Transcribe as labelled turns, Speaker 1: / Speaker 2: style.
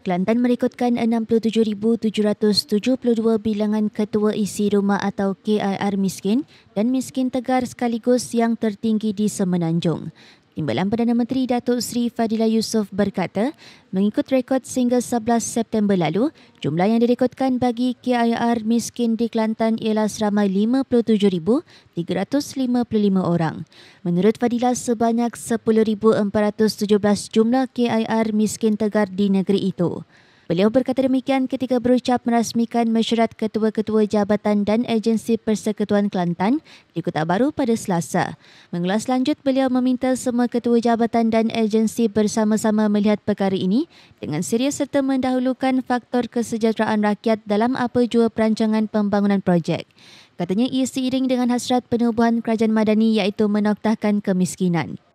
Speaker 1: Kelantan merekodkan 67,772 bilangan ketua isi rumah atau KIR miskin dan miskin tegar sekaligus yang tertinggi di Semenanjung. Timbalan Perdana Menteri Datuk Seri Fadila Yusof berkata, mengikut rekod sehingga 11 September lalu, jumlah yang direkodkan bagi KIR miskin di Kelantan ialah seramai 57,355 orang. Menurut Fadila, sebanyak 10,417 jumlah KIR miskin tegar di negeri itu. Beliau berkata demikian ketika berucap merasmikan mesyuarat ketua-ketua jabatan dan agensi Persekutuan Kelantan di Kota Baru pada Selasa. Mengulas lanjut, beliau meminta semua ketua jabatan dan agensi bersama-sama melihat perkara ini dengan serius serta mendahulukan faktor kesejahteraan rakyat dalam apa jua perancangan pembangunan projek. Katanya ia seiring dengan hasrat penubuhan kerajaan madani iaitu menoktahkan kemiskinan.